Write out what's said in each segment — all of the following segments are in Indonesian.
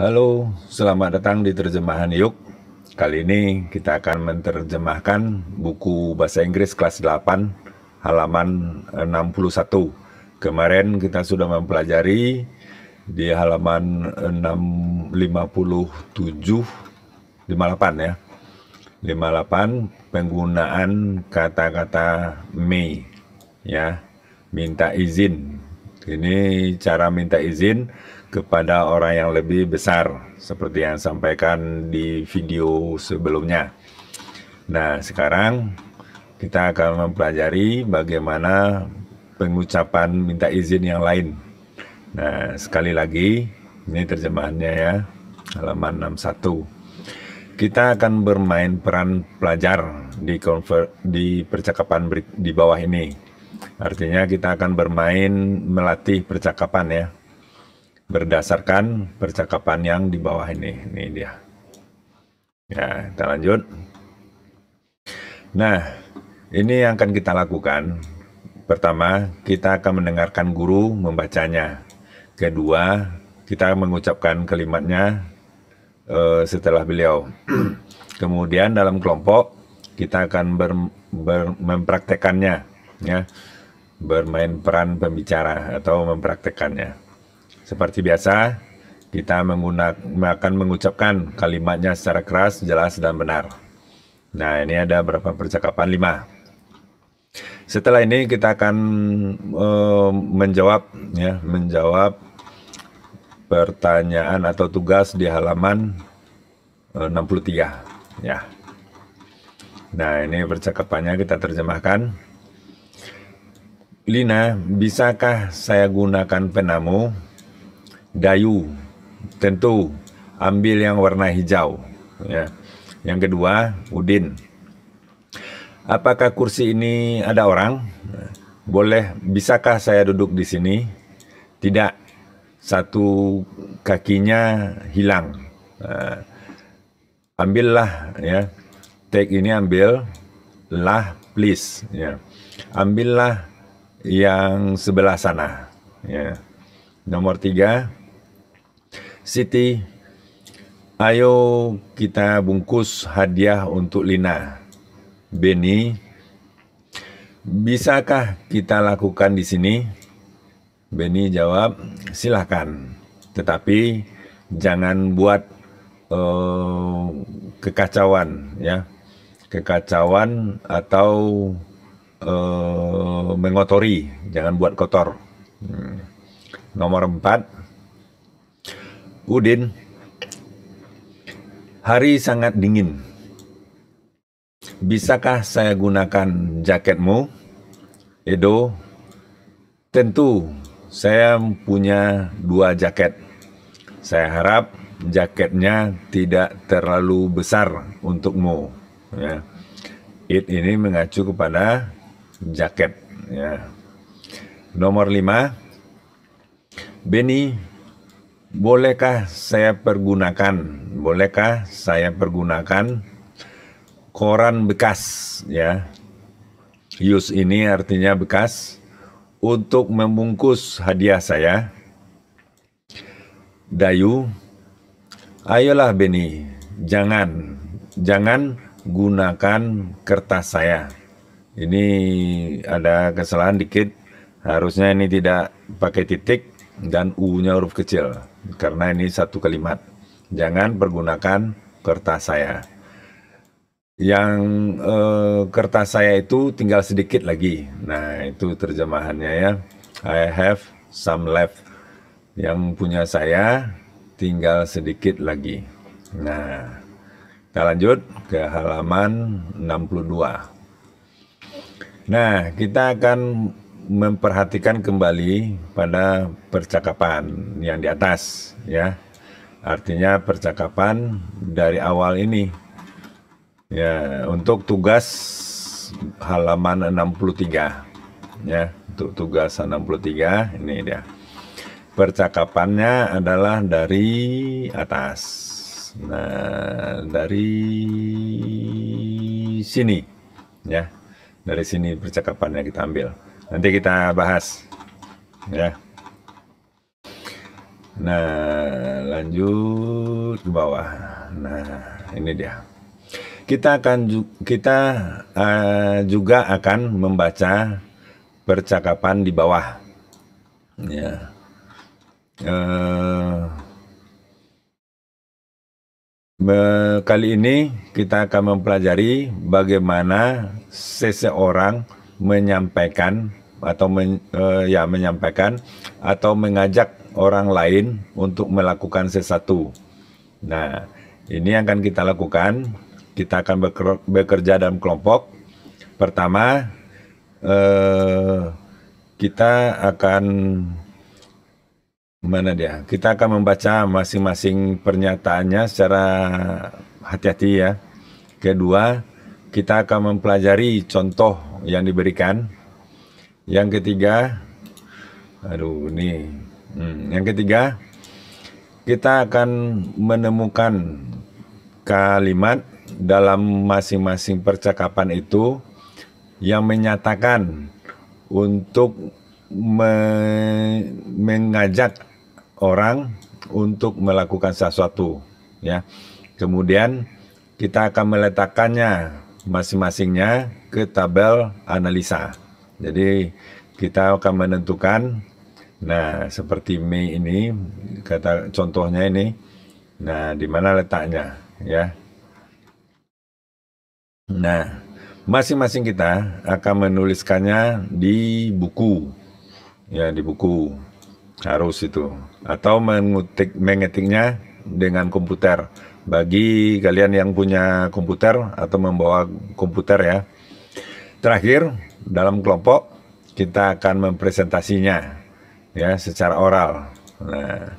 Halo, selamat datang di terjemahan Yuk. Kali ini kita akan menerjemahkan buku bahasa Inggris kelas 8 halaman 61. Kemarin kita sudah mempelajari di halaman 657 58 ya. 58 penggunaan kata-kata may ya, minta izin. Ini cara minta izin kepada orang yang lebih besar seperti yang sampaikan di video sebelumnya. Nah, sekarang kita akan mempelajari bagaimana pengucapan minta izin yang lain. Nah, sekali lagi ini terjemahannya ya, halaman 61 kita akan bermain peran pelajar di konver, di percakapan di bawah ini. Artinya kita akan bermain melatih percakapan ya berdasarkan percakapan yang di bawah ini. Ini dia. Ya, kita lanjut. Nah, ini yang akan kita lakukan. Pertama, kita akan mendengarkan guru membacanya. Kedua, kita mengucapkan kalimatnya uh, setelah beliau. Kemudian dalam kelompok kita akan ber, ber, mempraktekannya, ya, bermain peran pembicara atau mempraktekannya. Seperti biasa, kita akan mengucapkan kalimatnya secara keras, jelas, dan benar. Nah, ini ada berapa percakapan lima. Setelah ini kita akan uh, menjawab ya, menjawab pertanyaan atau tugas di halaman eh, uh, 63 ya. Nah, ini percakapannya kita terjemahkan. Lina, bisakah saya gunakan penamu dayu tentu ambil yang warna hijau ya. Yang kedua, Udin. Apakah kursi ini ada orang? Boleh, bisakah saya duduk di sini? Tidak. Satu kakinya hilang. Uh, ambillah ya. Take ini ambil lah please ya. Ambillah yang sebelah sana ya. Nomor tiga, Siti, ayo kita bungkus hadiah untuk Lina. Beni, bisakah kita lakukan di sini? Beni jawab, silahkan. Tetapi jangan buat uh, kekacauan ya. Kekacauan atau uh, mengotori, jangan buat kotor. Hmm. Nomor empat, Udin, hari sangat dingin. Bisakah saya gunakan jaketmu? Edo, tentu saya punya dua jaket. Saya harap jaketnya tidak terlalu besar untukmu. Ya. It ini mengacu kepada jaket. Ya. Nomor lima, Benny bolehkah saya pergunakan, bolehkah saya pergunakan koran bekas ya. Use ini artinya bekas untuk membungkus hadiah saya. Dayu, ayolah Beni, jangan, jangan gunakan kertas saya. Ini ada kesalahan dikit, harusnya ini tidak pakai titik dan U-nya huruf kecil karena ini satu kalimat. Jangan pergunakan kertas saya. Yang eh, kertas saya itu tinggal sedikit lagi. Nah, itu terjemahannya ya. I have some left. Yang punya saya tinggal sedikit lagi. Nah, kita lanjut ke halaman 62. Nah, kita akan memperhatikan kembali pada percakapan yang di atas ya. Artinya percakapan dari awal ini. Ya, untuk tugas halaman 63 ya, untuk tugas 63 ini dia. Percakapannya adalah dari atas. Nah, dari sini ya. Dari sini percakapannya kita ambil. Nanti kita bahas. Ya. Nah, lanjut ke bawah. Nah, ini dia. Kita akan kita uh, juga akan membaca percakapan di bawah. Ya. Uh, kali ini kita akan mempelajari bagaimana seseorang menyampaikan atau men, uh, ya menyampaikan atau mengajak orang lain untuk melakukan sesuatu. Nah, ini yang akan kita lakukan. Kita akan bekerja dalam kelompok. Pertama, eh, kita akan mana dia? Kita akan membaca masing-masing pernyataannya secara hati-hati ya. Kedua, kita akan mempelajari contoh yang diberikan yang ketiga, aduh ini. Hmm, yang ketiga, kita akan menemukan kalimat dalam masing-masing percakapan itu yang menyatakan untuk me mengajak orang untuk melakukan sesuatu ya. Kemudian kita akan meletakkannya masing-masingnya ke tabel analisa. Jadi kita akan menentukan nah seperti Mei ini kata contohnya ini nah di mana letaknya ya. Nah, masing-masing kita akan menuliskannya di buku. Ya, di buku. Harus itu atau mengutik mengetiknya dengan komputer. Bagi kalian yang punya komputer atau membawa komputer ya. Terakhir, dalam kelompok kita akan mempresentasinya ya secara oral. Nah,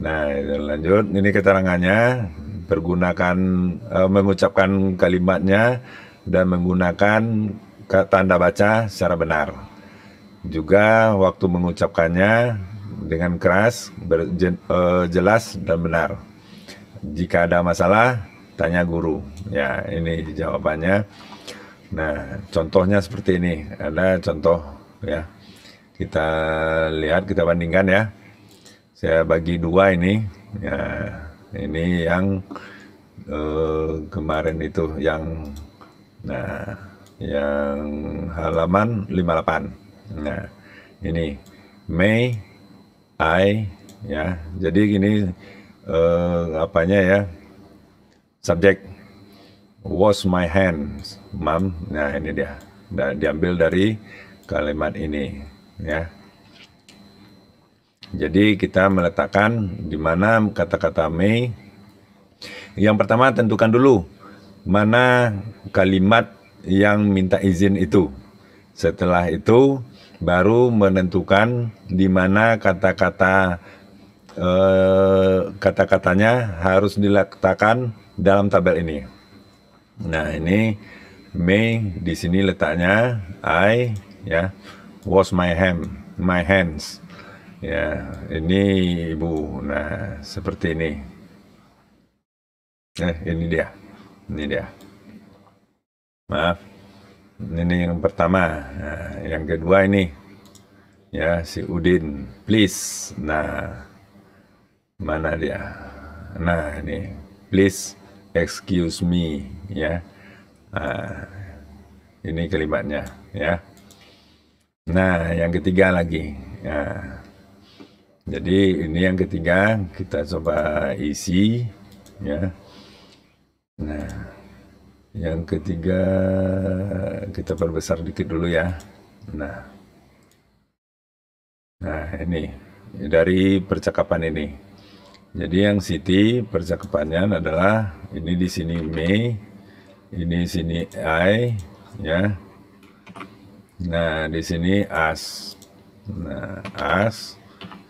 nah lanjut ini keterangannya bergunakan e, mengucapkan kalimatnya dan menggunakan tanda baca secara benar. Juga waktu mengucapkannya dengan keras, ber, jen, e, jelas dan benar. Jika ada masalah, tanya guru. Ya, ini jawabannya. Nah, contohnya seperti ini. Ada contoh ya. Kita lihat, kita bandingkan ya. Saya bagi dua ini. Ya, ini yang uh, kemarin itu yang nah, yang halaman 58. Nah, ini May I ya. Jadi gini eh, apanya ya? Subjek wash my hands, mam. Nah ini dia, Dan diambil dari kalimat ini, ya. Jadi kita meletakkan di mana kata-kata may. Yang pertama tentukan dulu mana kalimat yang minta izin itu. Setelah itu baru menentukan di mana kata-kata eh, kata-katanya harus diletakkan dalam tabel ini. Nah ini May di sini letaknya I ya wash my hand my hands ya ini ibu nah seperti ini eh ini dia ini dia maaf ini yang pertama nah, yang kedua ini ya si Udin please nah mana dia nah ini please excuse me ya nah, ini kalimatnya ya nah yang ketiga lagi ya. jadi ini yang ketiga kita coba isi ya nah yang ketiga kita perbesar dikit dulu ya nah nah ini dari percakapan ini jadi yang city percakapannya adalah ini di sini me, ini di sini I, ya. Nah, di sini as. Nah, as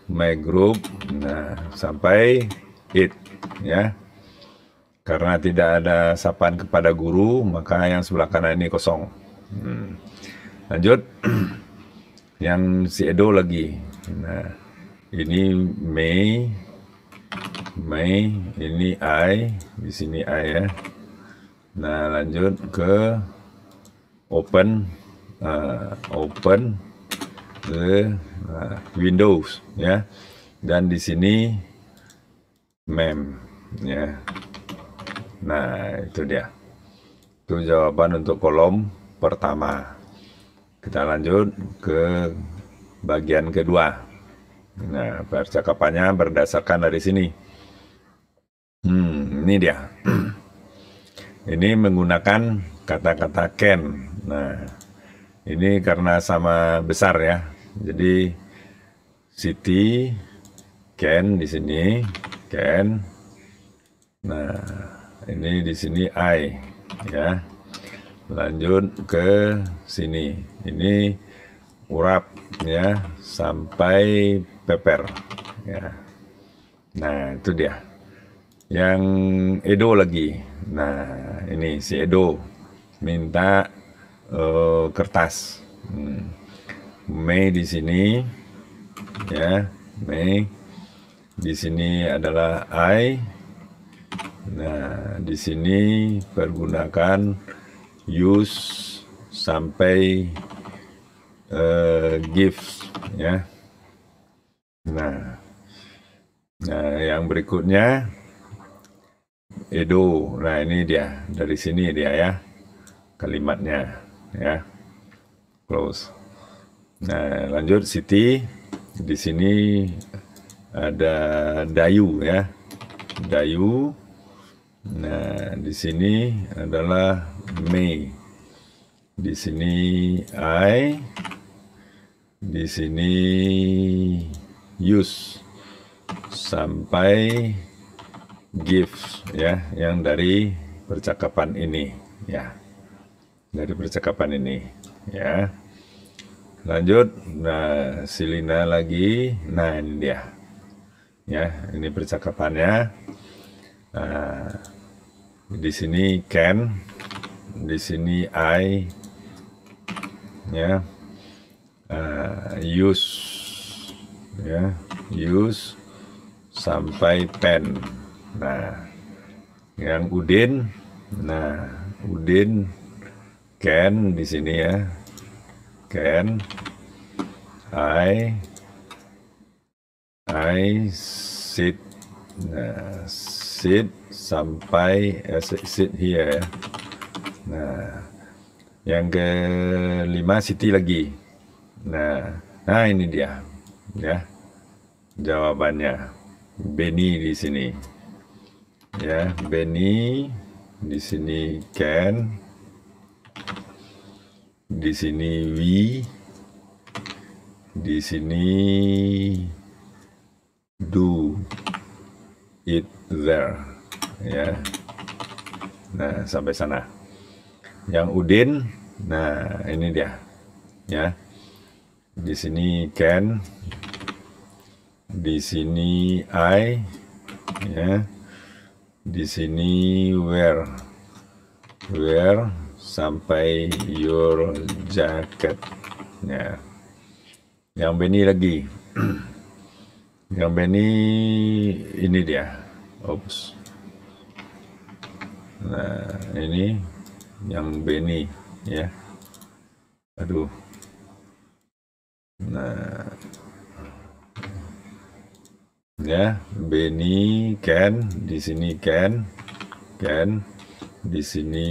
my group. Nah, sampai it, ya. Karena tidak ada sapaan kepada guru, maka yang sebelah kanan ini kosong. Hmm. Lanjut. yang si Edo lagi. Nah, ini Mei Mei ini I di sini I ya nah lanjut ke open uh, open the uh, Windows ya dan di sini mem ya nah itu dia itu jawaban untuk kolom pertama kita lanjut ke bagian kedua nah percakapannya berdasarkan dari sini Hmm, ini dia. Ini menggunakan kata-kata Ken. Nah, ini karena sama besar ya. Jadi city Ken di sini Ken. Nah, ini di sini I ya. Lanjut ke sini. Ini urap ya sampai Pepper. ya. Nah, itu dia yang Edo lagi. Nah, ini si Edo minta uh, kertas. Hmm. Mei di sini ya, Mei di sini adalah I. Nah, di sini pergunakan use sampai uh, eh, give ya. Nah, nah yang berikutnya Edo. Nah, ini dia. Dari sini dia ya. Kalimatnya ya. Close. Nah, lanjut Siti. Di sini ada Dayu ya. Dayu. Nah, di sini adalah Mei. Di sini I. Di sini use Sampai gifts ya yang dari percakapan ini ya dari percakapan ini ya lanjut nah Silina lagi nah ini dia ya ini percakapannya nah, di sini can di sini I ya uh, nah, use ya use sampai pen Nah, yang Udin, nah Udin, Ken di sini ya, Ken, I, I sit, nah sit sampai eh, sit here ya. Nah, yang kelima Siti lagi. Nah, nah ini dia, ya jawabannya. Benny di sini ya Benny di sini Ken di sini Wi di sini do it there ya nah sampai sana yang Udin nah ini dia ya di sini Ken di sini I ya di sini wear wear sampai your jacket ya yang Benny lagi yang Benny ini dia Oops nah ini yang Benny ya aduh nah ya Benny Ken di sini Ken Ken di sini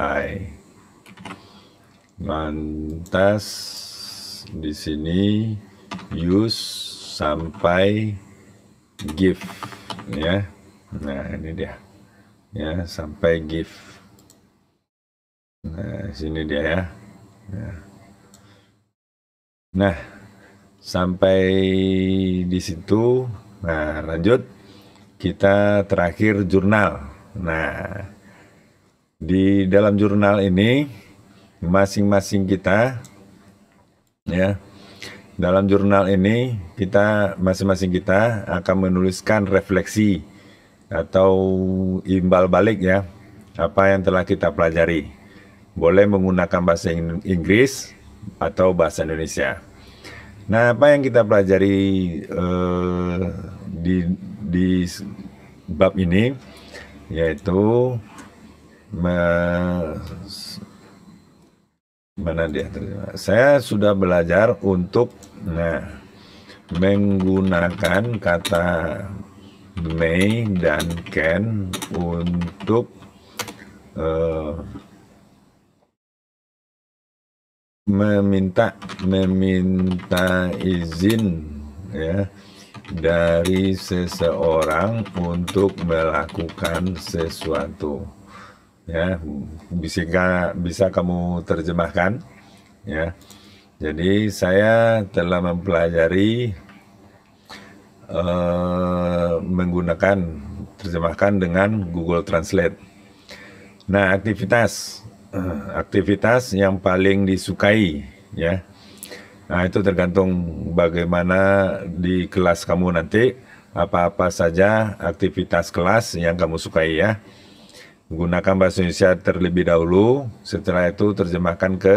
I lantas di sini use sampai give ya nah ini dia ya sampai give nah sini dia ya nah, nah sampai di situ Nah, lanjut kita terakhir jurnal. Nah, di dalam jurnal ini masing-masing kita ya dalam jurnal ini kita masing-masing kita akan menuliskan refleksi atau imbal balik ya apa yang telah kita pelajari. Boleh menggunakan bahasa Inggris atau bahasa Indonesia. Nah, apa yang kita pelajari eh, di di bab ini yaitu me, mana dia terjemah. Saya sudah belajar untuk nah menggunakan kata may dan can untuk uh, meminta meminta izin ya dari seseorang untuk melakukan sesuatu. Ya, bisa bisa kamu terjemahkan? Ya. Jadi saya telah mempelajari eh, menggunakan terjemahkan dengan Google Translate. Nah, aktivitas aktivitas yang paling disukai ya Nah, itu tergantung bagaimana di kelas kamu nanti apa-apa saja aktivitas kelas yang kamu sukai ya. Gunakan bahasa Indonesia terlebih dahulu, setelah itu terjemahkan ke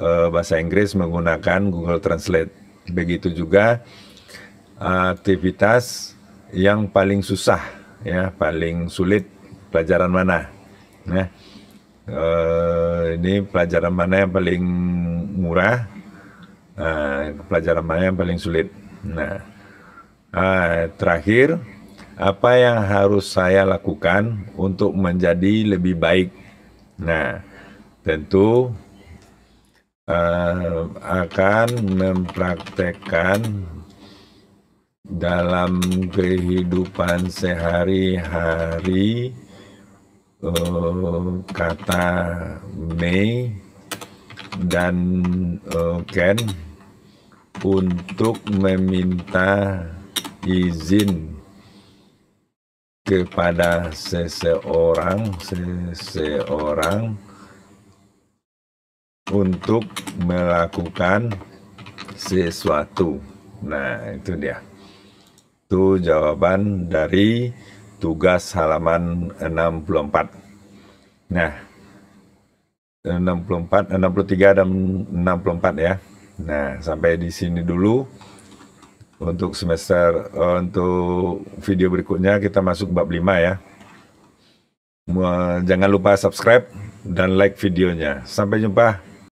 e, bahasa Inggris menggunakan Google Translate. Begitu juga eh, aktivitas yang paling susah ya, paling sulit pelajaran mana. Nah, e, ini pelajaran mana yang paling murah? Nah, pelajaran mana yang paling sulit? Nah, nah, terakhir, apa yang harus saya lakukan untuk menjadi lebih baik? Nah, tentu uh, akan mempraktekkan dalam kehidupan sehari-hari uh, kata may dan uh, eh, can untuk meminta izin kepada seseorang seseorang untuk melakukan sesuatu. Nah, itu dia. Itu jawaban dari tugas halaman 64. Nah, 64, 63 dan 64 ya. Nah, sampai di sini dulu untuk semester eh, untuk video berikutnya kita masuk bab 5 ya. Jangan lupa subscribe dan like videonya. Sampai jumpa.